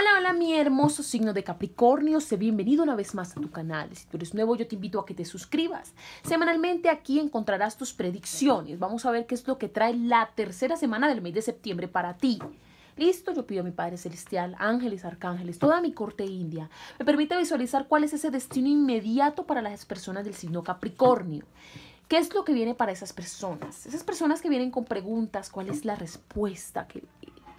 Hola, hola mi hermoso signo de Capricornio, se bienvenido una vez más a tu canal. Si tú eres nuevo, yo te invito a que te suscribas. Semanalmente aquí encontrarás tus predicciones. Vamos a ver qué es lo que trae la tercera semana del mes de septiembre para ti. Listo, yo pido a mi Padre Celestial, ángeles, arcángeles, toda mi corte india, me permite visualizar cuál es ese destino inmediato para las personas del signo Capricornio. ¿Qué es lo que viene para esas personas? Esas personas que vienen con preguntas, ¿cuál es la respuesta? Que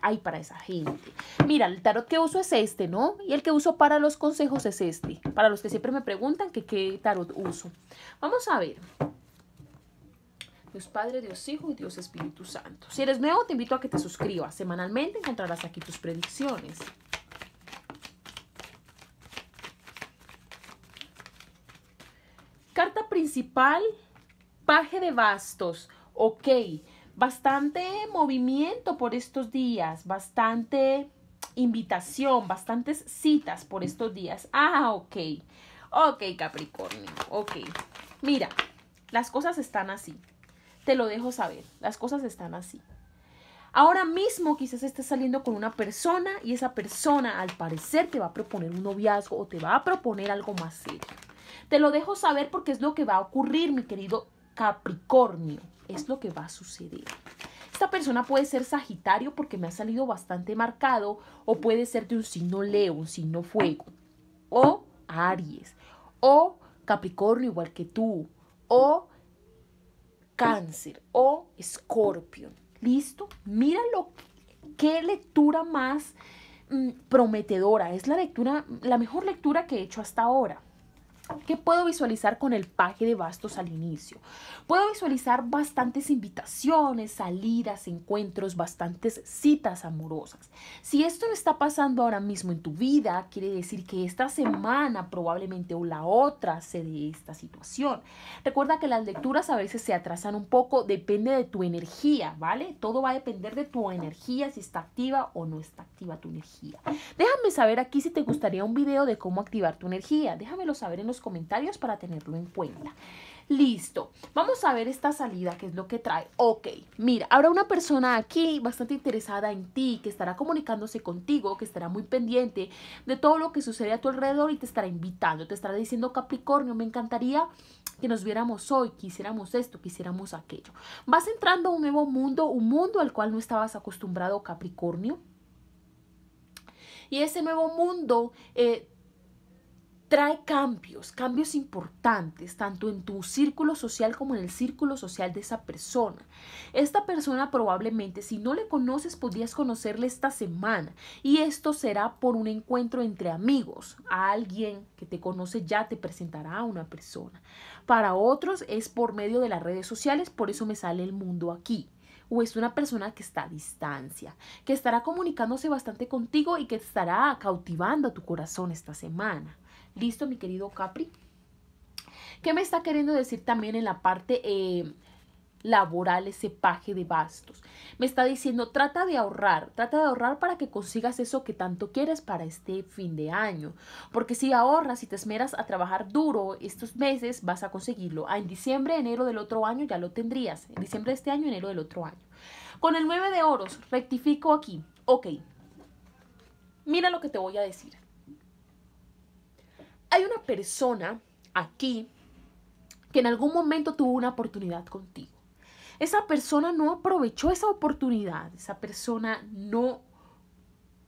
hay para esa gente. Mira, el tarot que uso es este, ¿no? Y el que uso para los consejos es este. Para los que siempre me preguntan que qué tarot uso. Vamos a ver. Dios Padre, Dios Hijo y Dios Espíritu Santo. Si eres nuevo, te invito a que te suscribas. Semanalmente encontrarás aquí tus predicciones. Carta principal, paje de bastos. Ok bastante movimiento por estos días, bastante invitación, bastantes citas por estos días. Ah, ok. Ok, Capricornio. Ok. Mira, las cosas están así. Te lo dejo saber. Las cosas están así. Ahora mismo quizás estés saliendo con una persona y esa persona al parecer te va a proponer un noviazgo o te va a proponer algo más serio. Te lo dejo saber porque es lo que va a ocurrir, mi querido Capricornio. Es lo que va a suceder. Esta persona puede ser Sagitario porque me ha salido bastante marcado o puede ser de un signo Leo, un signo Fuego o Aries o Capricornio igual que tú o Cáncer o Escorpio. ¿Listo? míralo qué lectura más mm, prometedora. Es la lectura, la mejor lectura que he hecho hasta ahora. ¿Qué puedo visualizar con el paje de bastos al inicio? Puedo visualizar bastantes invitaciones, salidas, encuentros, bastantes citas amorosas. Si esto no está pasando ahora mismo en tu vida, quiere decir que esta semana probablemente o la otra se dé esta situación. Recuerda que las lecturas a veces se atrasan un poco, depende de tu energía, ¿vale? Todo va a depender de tu energía, si está activa o no está activa tu energía. Déjame saber aquí si te gustaría un video de cómo activar tu energía. Déjamelo saber en los comentarios para tenerlo en cuenta. Listo, vamos a ver esta salida, qué es lo que trae. Ok, mira, habrá una persona aquí bastante interesada en ti, que estará comunicándose contigo, que estará muy pendiente de todo lo que sucede a tu alrededor y te estará invitando, te estará diciendo, Capricornio, me encantaría que nos viéramos hoy, quisiéramos esto, quisiéramos aquello. Vas entrando a un nuevo mundo, un mundo al cual no estabas acostumbrado, Capricornio. Y ese nuevo mundo... Eh, trae cambios, cambios importantes, tanto en tu círculo social como en el círculo social de esa persona. Esta persona probablemente, si no le conoces, podrías conocerle esta semana y esto será por un encuentro entre amigos. A alguien que te conoce ya te presentará a una persona. Para otros es por medio de las redes sociales, por eso me sale el mundo aquí o es una persona que está a distancia, que estará comunicándose bastante contigo y que estará cautivando tu corazón esta semana. Listo, mi querido Capri. ¿Qué me está queriendo decir también en la parte eh, laboral ese paje de bastos? Me está diciendo, trata de ahorrar, trata de ahorrar para que consigas eso que tanto quieres para este fin de año. Porque si ahorras y te esmeras a trabajar duro estos meses, vas a conseguirlo. Ah, en diciembre, enero del otro año ya lo tendrías. En diciembre de este año, enero del otro año. Con el 9 de oros, rectifico aquí. Ok. Mira lo que te voy a decir hay una persona aquí que en algún momento tuvo una oportunidad contigo. Esa persona no aprovechó esa oportunidad, esa persona no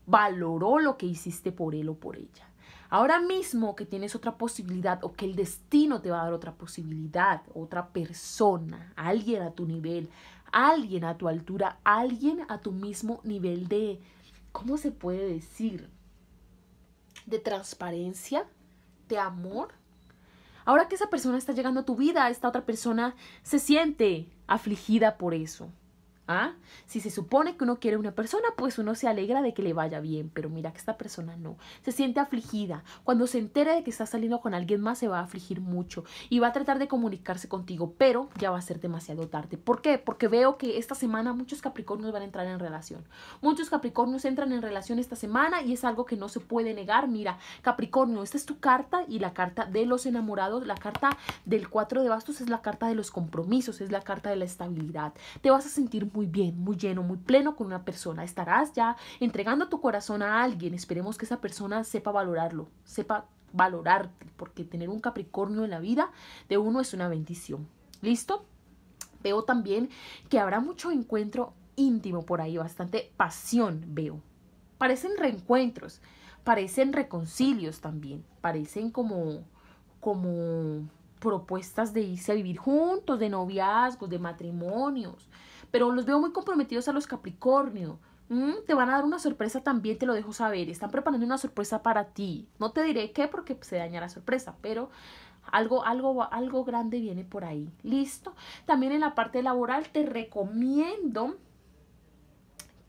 valoró lo que hiciste por él o por ella. Ahora mismo que tienes otra posibilidad o que el destino te va a dar otra posibilidad, otra persona, alguien a tu nivel, alguien a tu altura, alguien a tu mismo nivel de, ¿cómo se puede decir? De transparencia, amor, ahora que esa persona está llegando a tu vida, esta otra persona se siente afligida por eso. ¿ah? Si se supone que uno quiere a una persona, pues uno se alegra de que le vaya bien, pero mira que esta persona no. Se siente afligida. Cuando se entere de que está saliendo con alguien más, se va a afligir mucho y va a tratar de comunicarse contigo, pero ya va a ser demasiado tarde. ¿Por qué? Porque veo que esta semana muchos Capricornios van a entrar en relación. Muchos Capricornios entran en relación esta semana y es algo que no se puede negar. Mira, Capricornio, esta es tu carta y la carta de los enamorados, la carta del 4 de bastos es la carta de los compromisos, es la carta de la estabilidad. Te vas a sentir muy muy bien, muy lleno, muy pleno con una persona. Estarás ya entregando tu corazón a alguien. Esperemos que esa persona sepa valorarlo, sepa valorarte, porque tener un Capricornio en la vida de uno es una bendición. ¿Listo? Veo también que habrá mucho encuentro íntimo por ahí, bastante pasión veo. Parecen reencuentros, parecen reconcilios también, parecen como, como propuestas de irse a vivir juntos, de noviazgos, de matrimonios, pero los veo muy comprometidos a los Capricornio. Mm, te van a dar una sorpresa también, te lo dejo saber. Están preparando una sorpresa para ti. No te diré qué porque se daña la sorpresa, pero algo, algo, algo grande viene por ahí. Listo. También en la parte laboral te recomiendo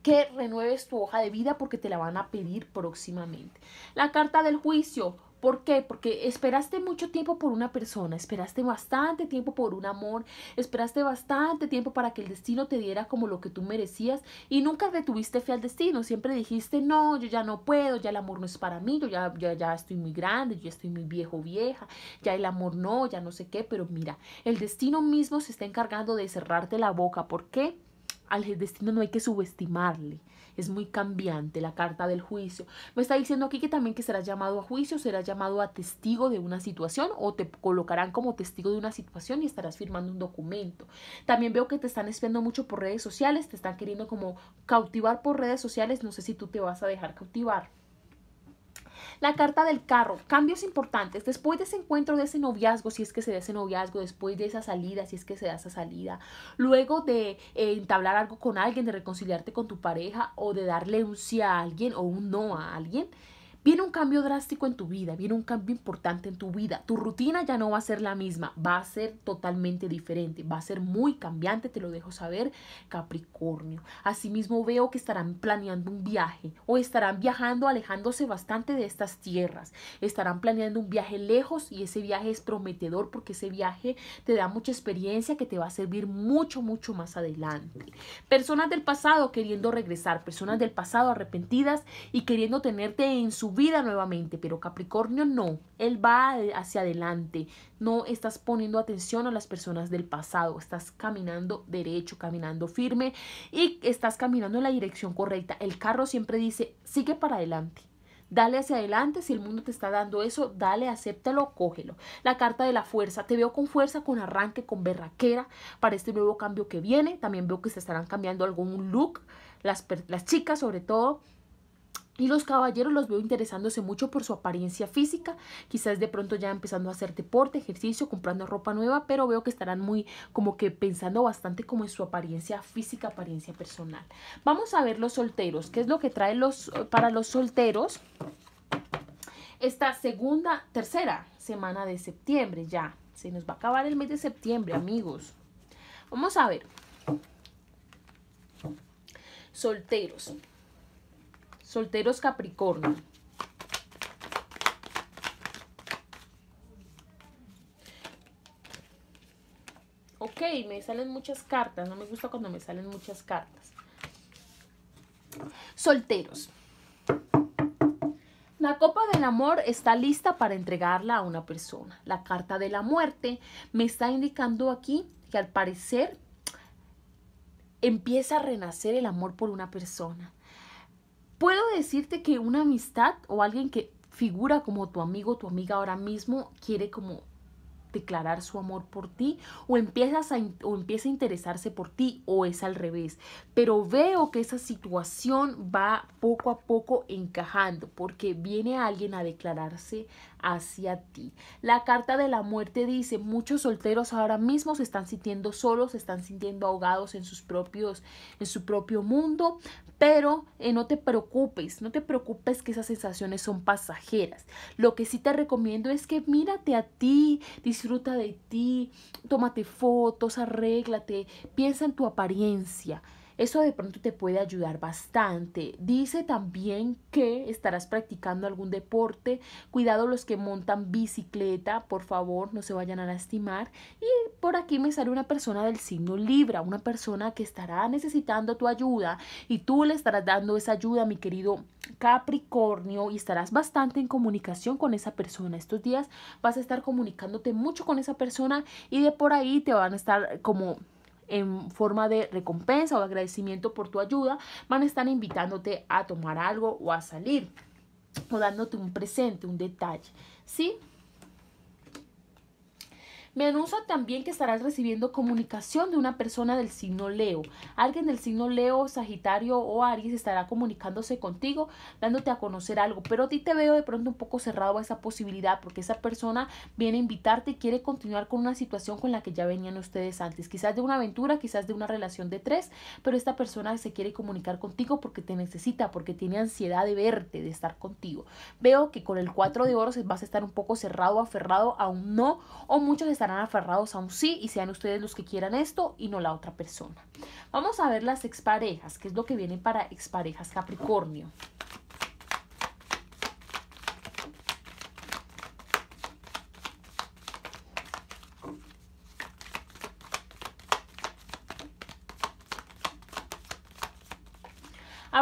que renueves tu hoja de vida porque te la van a pedir próximamente. La carta del juicio, ¿Por qué? Porque esperaste mucho tiempo por una persona, esperaste bastante tiempo por un amor, esperaste bastante tiempo para que el destino te diera como lo que tú merecías y nunca retuviste fe al destino, siempre dijiste, no, yo ya no puedo, ya el amor no es para mí, yo ya, ya, ya estoy muy grande, yo ya estoy muy viejo, vieja, ya el amor no, ya no sé qué, pero mira, el destino mismo se está encargando de cerrarte la boca, ¿por qué? Al destino no hay que subestimarle es muy cambiante la carta del juicio. Me está diciendo aquí que también que serás llamado a juicio, serás llamado a testigo de una situación o te colocarán como testigo de una situación y estarás firmando un documento. También veo que te están espiando mucho por redes sociales, te están queriendo como cautivar por redes sociales, no sé si tú te vas a dejar cautivar. La carta del carro, cambios importantes. Después de ese encuentro, de ese noviazgo, si es que se da ese noviazgo, después de esa salida, si es que se da esa salida, luego de eh, entablar algo con alguien, de reconciliarte con tu pareja o de darle un sí a alguien o un no a alguien, Viene un cambio drástico en tu vida, viene un cambio importante en tu vida. Tu rutina ya no va a ser la misma, va a ser totalmente diferente, va a ser muy cambiante, te lo dejo saber, Capricornio. Asimismo veo que estarán planeando un viaje o estarán viajando alejándose bastante de estas tierras. Estarán planeando un viaje lejos y ese viaje es prometedor porque ese viaje te da mucha experiencia que te va a servir mucho, mucho más adelante. Personas del pasado queriendo regresar, personas del pasado arrepentidas y queriendo tenerte en su vida nuevamente, pero Capricornio no, él va eh, hacia adelante, no estás poniendo atención a las personas del pasado, estás caminando derecho, caminando firme y estás caminando en la dirección correcta. El carro siempre dice, sigue para adelante. Dale hacia adelante, si el mundo te está dando eso, dale, acéptalo, cógelo. La carta de la fuerza, te veo con fuerza, con arranque, con berraquera para este nuevo cambio que viene. También veo que se estarán cambiando algún look, las, las chicas sobre todo y los caballeros los veo interesándose mucho por su apariencia física, quizás de pronto ya empezando a hacer deporte, ejercicio, comprando ropa nueva, pero veo que estarán muy como que pensando bastante como en su apariencia física, apariencia personal. Vamos a ver los solteros, qué es lo que trae los, para los solteros esta segunda, tercera semana de septiembre ya. Se nos va a acabar el mes de septiembre, amigos. Vamos a ver. Solteros. Solteros Capricornio. Ok, me salen muchas cartas. No me gusta cuando me salen muchas cartas. Solteros. La copa del amor está lista para entregarla a una persona. La carta de la muerte me está indicando aquí que al parecer empieza a renacer el amor por una persona. Puedo decirte que una amistad o alguien que figura como tu amigo, tu amiga ahora mismo, quiere como declarar su amor por ti o, empiezas a, o empieza a interesarse por ti o es al revés. Pero veo que esa situación va poco a poco encajando porque viene alguien a declararse hacia ti. La carta de la muerte dice, muchos solteros ahora mismo se están sintiendo solos, se están sintiendo ahogados en sus propios en su propio mundo, pero eh, no te preocupes, no te preocupes que esas sensaciones son pasajeras. Lo que sí te recomiendo es que mírate a ti, disfruta de ti, tómate fotos, arréglate, piensa en tu apariencia. Eso de pronto te puede ayudar bastante. Dice también que estarás practicando algún deporte. Cuidado los que montan bicicleta, por favor, no se vayan a lastimar. Y por aquí me sale una persona del signo Libra, una persona que estará necesitando tu ayuda y tú le estarás dando esa ayuda, mi querido Capricornio, y estarás bastante en comunicación con esa persona. Estos días vas a estar comunicándote mucho con esa persona y de por ahí te van a estar como en forma de recompensa o agradecimiento por tu ayuda, van a estar invitándote a tomar algo o a salir o dándote un presente, un detalle, ¿sí? Me anuncio también que estarás recibiendo comunicación de una persona del signo Leo. Alguien del signo Leo, Sagitario o Aries estará comunicándose contigo, dándote a conocer algo. Pero a ti te veo de pronto un poco cerrado a esa posibilidad porque esa persona viene a invitarte y quiere continuar con una situación con la que ya venían ustedes antes. Quizás de una aventura, quizás de una relación de tres, pero esta persona se quiere comunicar contigo porque te necesita, porque tiene ansiedad de verte, de estar contigo. Veo que con el 4 de oro vas a estar un poco cerrado, aferrado a un no o muchos están estarán aferrados a un sí y sean ustedes los que quieran esto y no la otra persona. Vamos a ver las exparejas, que es lo que viene para exparejas Capricornio.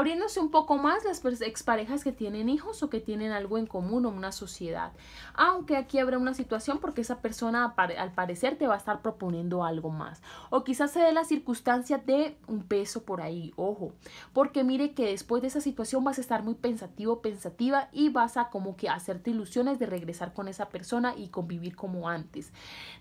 abriéndose un poco más las exparejas que tienen hijos o que tienen algo en común o una sociedad. Aunque aquí habrá una situación porque esa persona al parecer te va a estar proponiendo algo más. O quizás se dé la circunstancia de un peso por ahí, ojo. Porque mire que después de esa situación vas a estar muy pensativo, pensativa y vas a como que hacerte ilusiones de regresar con esa persona y convivir como antes.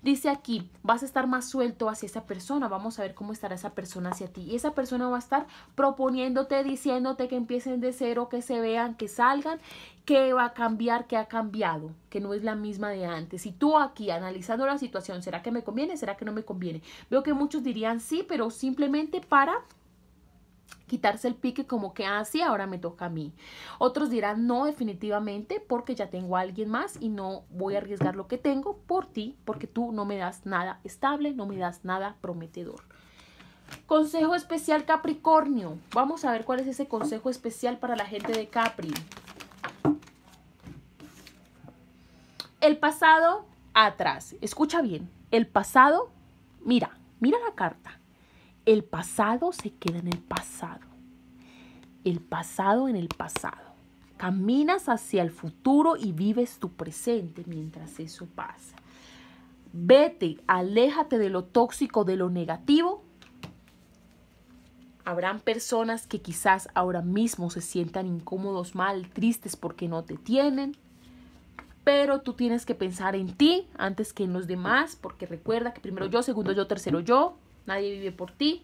Dice aquí, vas a estar más suelto hacia esa persona, vamos a ver cómo estará esa persona hacia ti. Y esa persona va a estar proponiéndote, diciendo, te que empiecen de cero, que se vean, que salgan, que va a cambiar, que ha cambiado, que no es la misma de antes. Y tú aquí analizando la situación, ¿será que me conviene? ¿Será que no me conviene? Veo que muchos dirían sí, pero simplemente para quitarse el pique como que así ah, ahora me toca a mí. Otros dirán no definitivamente porque ya tengo a alguien más y no voy a arriesgar lo que tengo por ti porque tú no me das nada estable, no me das nada prometedor. Consejo especial Capricornio. Vamos a ver cuál es ese consejo especial para la gente de Capri. El pasado atrás. Escucha bien. El pasado, mira, mira la carta. El pasado se queda en el pasado. El pasado en el pasado. Caminas hacia el futuro y vives tu presente mientras eso pasa. Vete, aléjate de lo tóxico, de lo negativo Habrán personas que quizás ahora mismo se sientan incómodos, mal, tristes porque no te tienen, pero tú tienes que pensar en ti antes que en los demás, porque recuerda que primero yo, segundo yo, tercero yo, nadie vive por ti.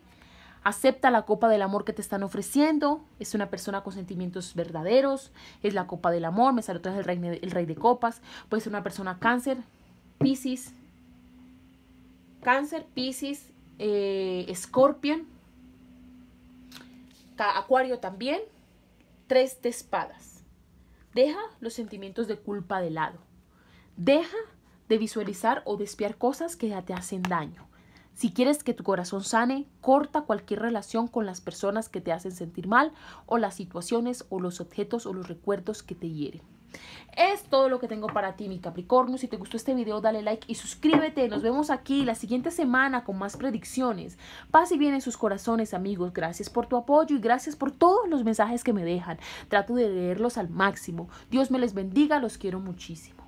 Acepta la copa del amor que te están ofreciendo. Es una persona con sentimientos verdaderos. Es la copa del amor. Me sale otra el rey, de copas. Puede ser una persona cáncer, piscis. Cáncer, piscis, eh, escorpión. Acuario también, tres de espadas. Deja los sentimientos de culpa de lado. Deja de visualizar o de cosas que ya te hacen daño. Si quieres que tu corazón sane, corta cualquier relación con las personas que te hacen sentir mal o las situaciones o los objetos o los recuerdos que te hieren. Es todo lo que tengo para ti, mi Capricornio. Si te gustó este video, dale like y suscríbete. Nos vemos aquí la siguiente semana con más predicciones. Paz y bien en sus corazones, amigos. Gracias por tu apoyo y gracias por todos los mensajes que me dejan. Trato de leerlos al máximo. Dios me les bendiga, los quiero muchísimo.